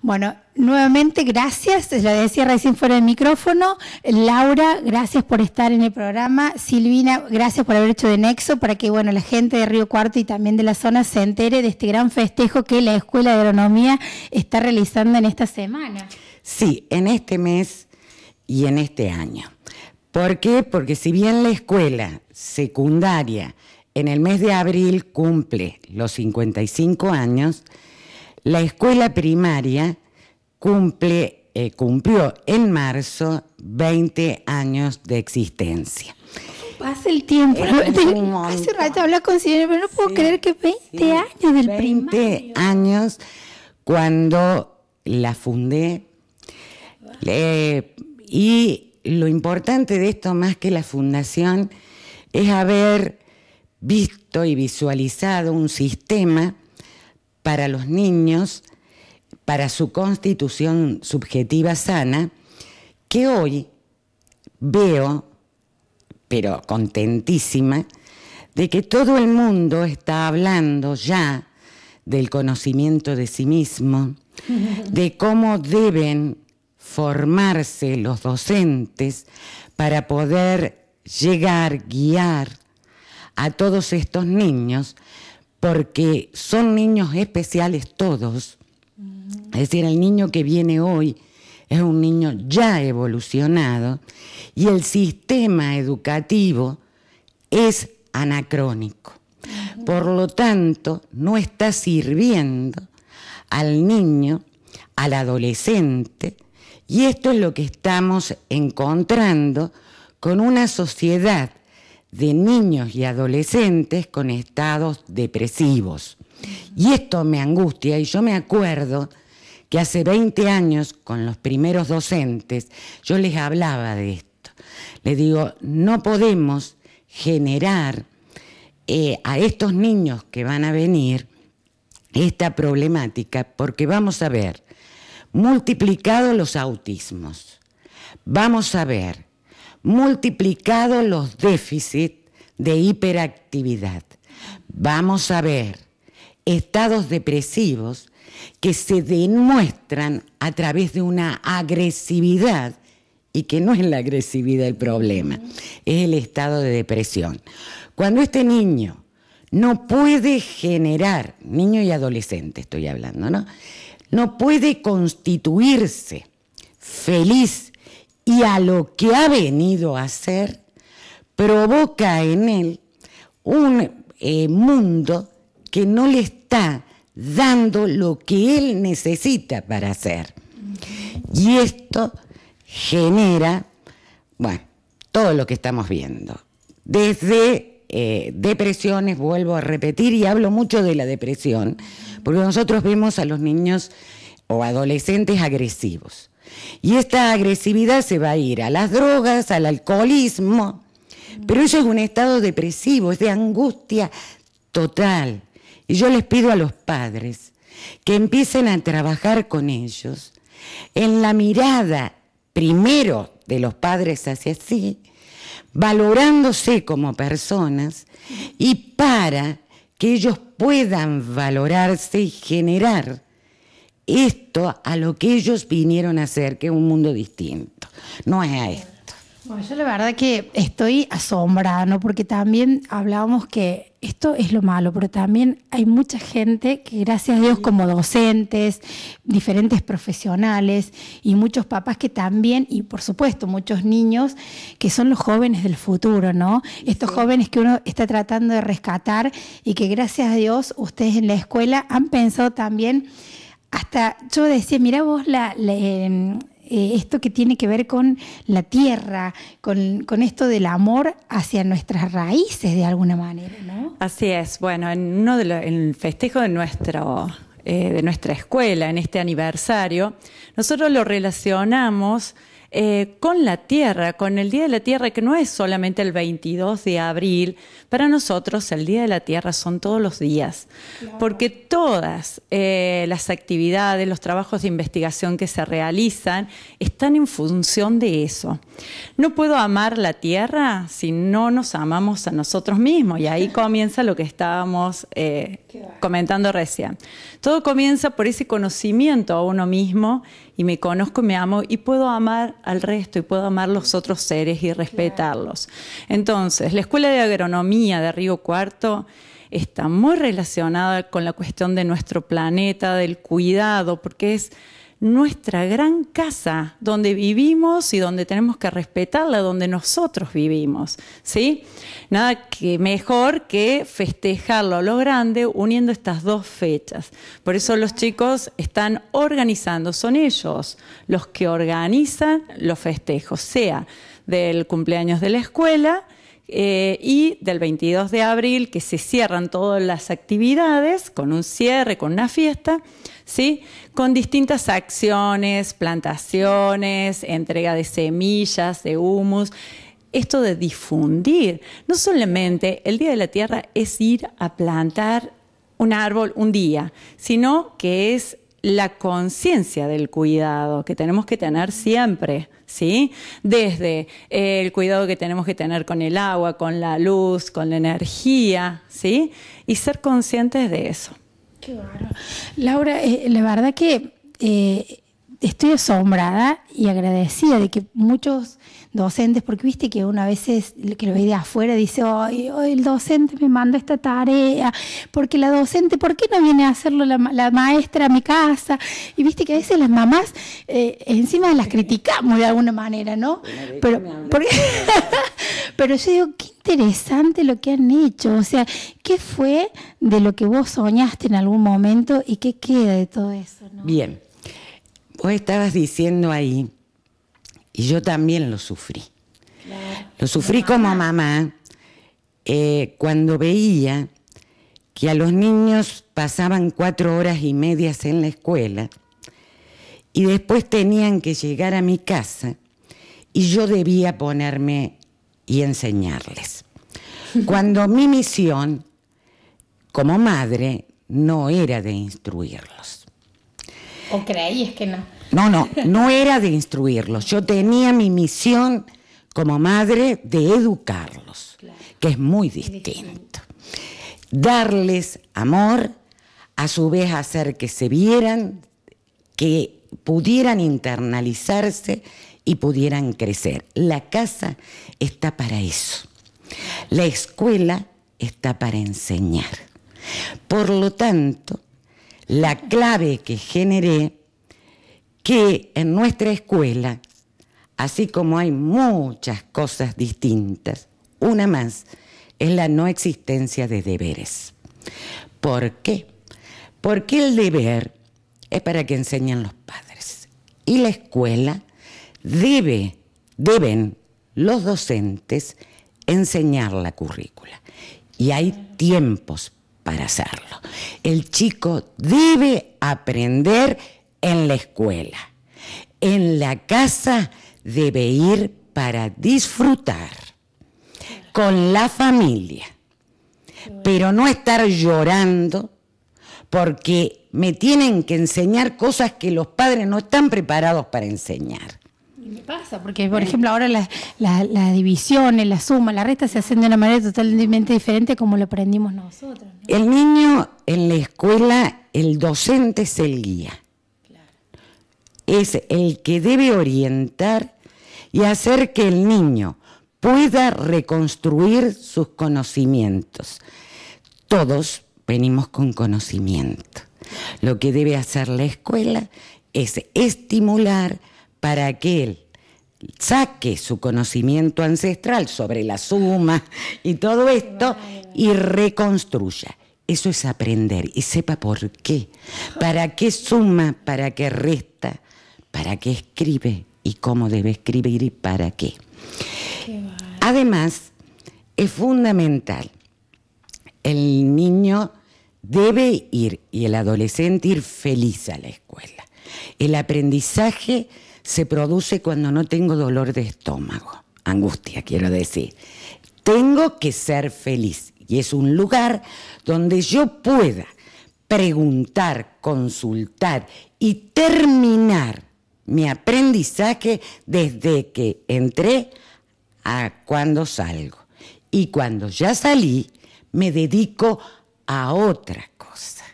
Bueno, nuevamente gracias, ya decía recién fuera del micrófono. Laura, gracias por estar en el programa. Silvina, gracias por haber hecho de nexo para que bueno, la gente de Río Cuarto y también de la zona se entere de este gran festejo que la Escuela de Agronomía está realizando en esta semana. Sí, en este mes y en este año. ¿Por qué? Porque si bien la escuela secundaria en el mes de abril cumple los 55 años, la escuela primaria eh, cumplió en marzo 20 años de existencia. Pasa el tiempo. Hace rato hablas con Sidney, pero no puedo creer que 20 años del 20 años cuando la fundé. y lo importante de esto, más que la fundación, es haber visto y visualizado un sistema para los niños, para su constitución subjetiva sana, que hoy veo, pero contentísima, de que todo el mundo está hablando ya del conocimiento de sí mismo, de cómo deben formarse los docentes para poder llegar, guiar a todos estos niños porque son niños especiales todos. Es decir, el niño que viene hoy es un niño ya evolucionado y el sistema educativo es anacrónico. Por lo tanto, no está sirviendo al niño, al adolescente, y esto es lo que estamos encontrando con una sociedad de niños y adolescentes con estados depresivos. Y esto me angustia y yo me acuerdo que hace 20 años con los primeros docentes yo les hablaba de esto. Les digo, no podemos generar eh, a estos niños que van a venir esta problemática porque vamos a ver multiplicado los autismos, vamos a ver multiplicado los déficits de hiperactividad. Vamos a ver estados depresivos que se demuestran a través de una agresividad y que no es la agresividad el problema, es el estado de depresión. Cuando este niño no puede generar, niño y adolescente estoy hablando, ¿no? No puede constituirse feliz y a lo que ha venido a ser, provoca en él un eh, mundo que no le está dando lo que él necesita para hacer. Y esto genera, bueno, todo lo que estamos viendo. Desde eh, depresiones, vuelvo a repetir, y hablo mucho de la depresión, porque nosotros vemos a los niños o adolescentes agresivos. Y esta agresividad se va a ir a las drogas, al alcoholismo, pero eso es un estado depresivo, es de angustia total. Y yo les pido a los padres que empiecen a trabajar con ellos en la mirada primero de los padres hacia sí, valorándose como personas y para que ellos puedan valorarse y generar esto a lo que ellos vinieron a hacer, que es un mundo distinto, no es a esto. yo la verdad que estoy asombrada, ¿no? Porque también hablábamos que esto es lo malo, pero también hay mucha gente que, gracias a Dios, como docentes, diferentes profesionales y muchos papás que también, y por supuesto muchos niños, que son los jóvenes del futuro, ¿no? Estos jóvenes que uno está tratando de rescatar y que, gracias a Dios, ustedes en la escuela han pensado también hasta yo decía, mira vos la, em, eh, esto que tiene que ver con la tierra, con, esto del amor hacia nuestras raíces de alguna manera, ¿no? Así es, bueno, en uno de el festejo de nuestro eh, de nuestra escuela, en este aniversario, nosotros lo relacionamos eh, con la Tierra, con el Día de la Tierra, que no es solamente el 22 de abril, para nosotros el Día de la Tierra son todos los días, porque todas eh, las actividades, los trabajos de investigación que se realizan están en función de eso. No puedo amar la Tierra si no nos amamos a nosotros mismos, y ahí comienza lo que estábamos eh, comentando recién. Todo comienza por ese conocimiento a uno mismo y me conozco me amo y puedo amar al resto y puedo amar los otros seres y respetarlos. Entonces, la Escuela de Agronomía de Río Cuarto está muy relacionada con la cuestión de nuestro planeta, del cuidado, porque es nuestra gran casa, donde vivimos y donde tenemos que respetarla, donde nosotros vivimos, ¿sí? Nada que mejor que festejarlo a lo grande uniendo estas dos fechas. Por eso los chicos están organizando, son ellos los que organizan los festejos, sea del cumpleaños de la escuela, eh, y del 22 de abril que se cierran todas las actividades con un cierre, con una fiesta, ¿sí? con distintas acciones, plantaciones, entrega de semillas, de humus. Esto de difundir, no solamente el Día de la Tierra es ir a plantar un árbol un día, sino que es la conciencia del cuidado que tenemos que tener siempre, ¿sí? Desde eh, el cuidado que tenemos que tener con el agua, con la luz, con la energía, ¿sí? Y ser conscientes de eso. Laura, eh, la verdad que eh, estoy asombrada y agradecida de que muchos docentes, porque viste que una vez que lo ve de afuera dice, hoy el docente me manda esta tarea, porque la docente, ¿por qué no viene a hacerlo la, maestra a mi casa? Y viste que a veces las mamás eh, encima las criticamos de alguna manera, ¿no? Pero, pero yo digo, qué interesante lo que han hecho, o sea, ¿qué fue de lo que vos soñaste en algún momento y qué queda de todo eso? ¿no? Bien vos estabas diciendo ahí, y yo también lo sufrí. Lo sufrí como mamá eh, cuando veía que a los niños pasaban cuatro horas y medias en la escuela y después tenían que llegar a mi casa y yo debía ponerme y enseñarles. Cuando mi misión como madre no era de instruirlos. ¿O es que no? No, no, no era de instruirlos. Yo tenía mi misión como madre de educarlos, que es muy distinto. Darles amor, a su vez hacer que se vieran, que pudieran internalizarse y pudieran crecer. La casa está para eso. La escuela está para enseñar. Por lo tanto, la clave que generé que en nuestra escuela, así como hay muchas cosas distintas, una más es la no existencia de deberes. ¿Por qué? Porque el deber es para que enseñen los padres y la escuela debe, deben los docentes enseñar la currícula. Y hay tiempos para hacerlo. El chico debe aprender en la escuela. En la casa debe ir para disfrutar con la familia, pero no estar llorando porque me tienen que enseñar cosas que los padres no están preparados para enseñar. Y me pasa, porque por ejemplo ahora las la, la suma, la suma la se hacen de una manera totalmente diferente como lo aprendimos nosotros. El niño en la escuela, el docente es el guía. Es el que debe orientar y hacer que el niño pueda reconstruir sus conocimientos. Todos venimos con conocimiento. Lo que debe hacer la escuela es estimular, para que él saque su conocimiento ancestral sobre la suma y todo esto y reconstruya. Eso es aprender y sepa por qué, para qué suma, para qué resta, para qué escribe y cómo debe escribir y para qué. Además, es fundamental, el niño debe ir y el adolescente ir feliz a la escuela. El aprendizaje se produce cuando no tengo dolor de estómago, angustia quiero decir. Tengo que ser feliz y es un lugar donde yo pueda preguntar, consultar y terminar mi aprendizaje desde que entré a cuando salgo. Y cuando ya salí, me dedico a otra cosa.